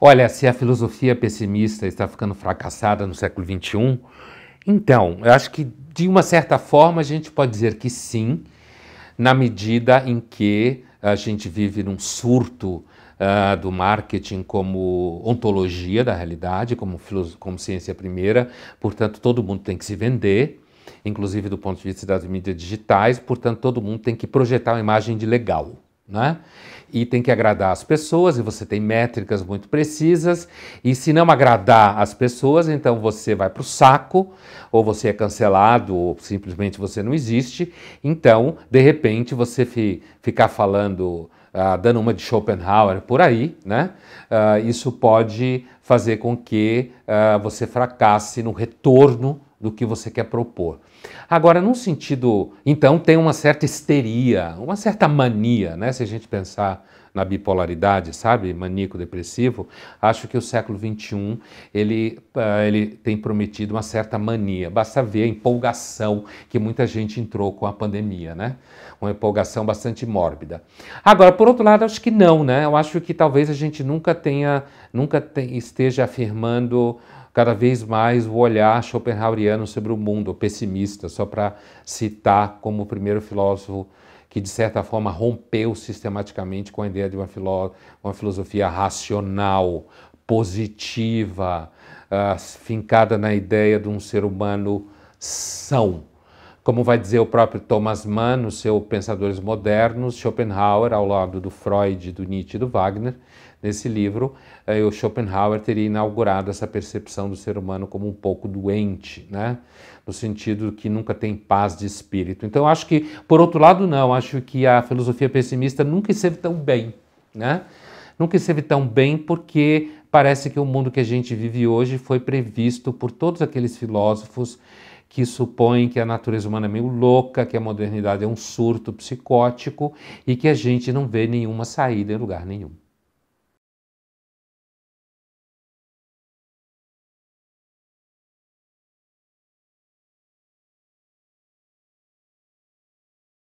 Olha, se a filosofia pessimista está ficando fracassada no século XXI, então, eu acho que de uma certa forma a gente pode dizer que sim, na medida em que a gente vive num surto uh, do marketing como ontologia da realidade, como, como ciência primeira, portanto, todo mundo tem que se vender inclusive do ponto de vista das mídias digitais, portanto, todo mundo tem que projetar uma imagem de legal né? E tem que agradar as pessoas, e você tem métricas muito precisas, e se não agradar as pessoas, então você vai para o saco, ou você é cancelado, ou simplesmente você não existe. Então, de repente, você fi, ficar falando, ah, dando uma de Schopenhauer por aí, né? Ah, isso pode fazer com que ah, você fracasse no retorno do que você quer propor. Agora, num sentido, então, tem uma certa histeria, uma certa mania, né? Se a gente pensar na bipolaridade, sabe, maníaco-depressivo, acho que o século XXI ele, ah, ele tem prometido uma certa mania. Basta ver a empolgação que muita gente entrou com a pandemia, né? Uma empolgação bastante mórbida. Agora, por outro lado, acho que não, né? Eu acho que talvez a gente nunca tenha, nunca te, esteja afirmando cada vez mais o olhar schopenhaueriano sobre o mundo, pessimista, só para citar como o primeiro filósofo que de certa forma rompeu sistematicamente com a ideia de uma, filo uma filosofia racional, positiva, uh, fincada na ideia de um ser humano são, como vai dizer o próprio Thomas Mann no seu Pensadores Modernos, Schopenhauer, ao lado do Freud, do Nietzsche e do Wagner, nesse livro, eh, o Schopenhauer teria inaugurado essa percepção do ser humano como um pouco doente, né? no sentido que nunca tem paz de espírito. Então, acho que, por outro lado, não, acho que a filosofia pessimista nunca esteve tão bem. Né? Nunca esteve tão bem porque parece que o mundo que a gente vive hoje foi previsto por todos aqueles filósofos que supõem que a natureza humana é meio louca, que a modernidade é um surto psicótico e que a gente não vê nenhuma saída em lugar nenhum.